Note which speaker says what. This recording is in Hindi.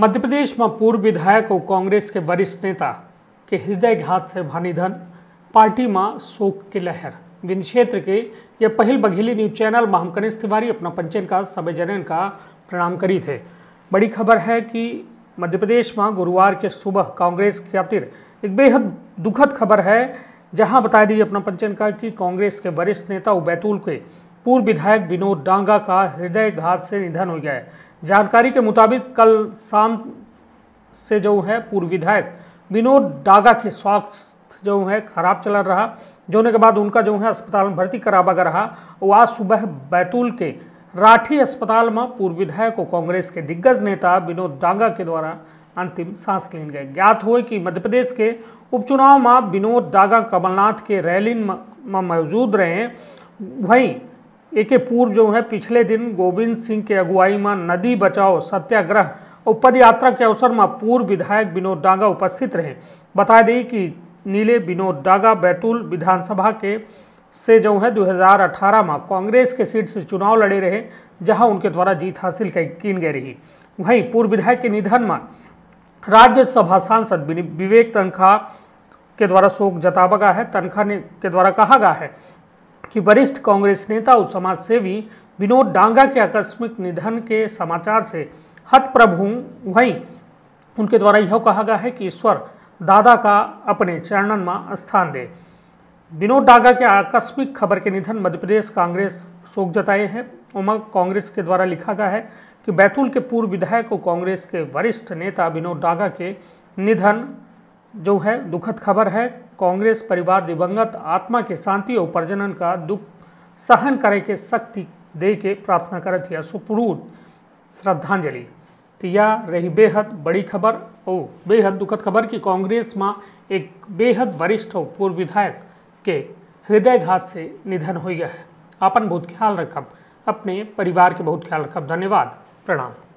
Speaker 1: मध्य प्रदेश में पूर्व विधायक और कांग्रेस के वरिष्ठ नेता के हृदयघात से भानिधन पार्टी में शोक की लहर विन क्षेत्र के यह पहल बघेली न्यूज चैनल में हम कनिष तिवारी अपना पंचन का समय जनन का प्रणाम करी थे बड़ी खबर है कि मध्य प्रदेश में गुरुवार के सुबह कांग्रेस की खातिर एक बेहद दुखद खबर है जहां बता दीजिए अपना पंचन का कि कांग्रेस के वरिष्ठ नेता उबैतुल के पूर्व विधायक विनोद डांगा का हृदय घात से निधन हो गया है जानकारी के मुताबिक कल शाम से जो है पूर्व विधायक विनोद डागा के स्वास्थ्य जो है खराब चल रहा जो होने के बाद उनका जो है अस्पताल में भर्ती करावा गया रहा वो आज सुबह बैतूल के राठी अस्पताल में पूर्व विधायक को कांग्रेस के दिग्गज नेता विनोद डांगा के द्वारा अंतिम सांस ले गए ज्ञात हुए कि मध्य प्रदेश के उपचुनाव में विनोद डागा कमलनाथ के रैली में मौजूद रहे वहीं एक पूर्व जो है पिछले दिन गोविंद सिंह के अगुवाई में नदी बचाओ सत्याग्रह और पदयात्रा के अवसर में पूर्व विधायक विनोद डांगा उपस्थित रहे बता दें कि नीले विनोद डांगा बैतूल विधानसभा के से जो है 2018 में कांग्रेस के सीट से चुनाव लड़े रहे जहां उनके द्वारा जीत हासिल की गई रही वहीं पूर्व विधायक के निधन में राज्यसभा सांसद विवेक तनखा के द्वारा शोक जतावा गया है तनखा ने के द्वारा कहा गया है कि वरिष्ठ कांग्रेस नेता और समाजसेवी विनोद डांगा के आकस्मिक निधन के समाचार से हत प्रभु वहीं उनके द्वारा यह कहा गया है कि ईश्वर दादा का अपने चरणन में स्थान दे विनोद डांगा के आकस्मिक खबर के निधन मध्य प्रदेश कांग्रेस शोक जताए हैं उमा कांग्रेस के द्वारा लिखा गया है कि बैतूल के पूर्व विधायक और कांग्रेस के वरिष्ठ नेता विनोद डांगा के निधन जो है दुखद खबर है कांग्रेस परिवार दिवंगत आत्मा के शांति और प्रजनन का दुख सहन करे के शक्ति दे के प्रार्थना करत है सुपुरूत श्रद्धांजलि तो यह रही बेहद बड़ी खबर और बेहद दुखद खबर कि कांग्रेस में एक बेहद वरिष्ठ और पूर्व विधायक के हृदयघात से निधन हो गया है अपन बहुत ख्याल रखब अपने परिवार के बहुत ख्याल रखब धन्यवाद प्रणाम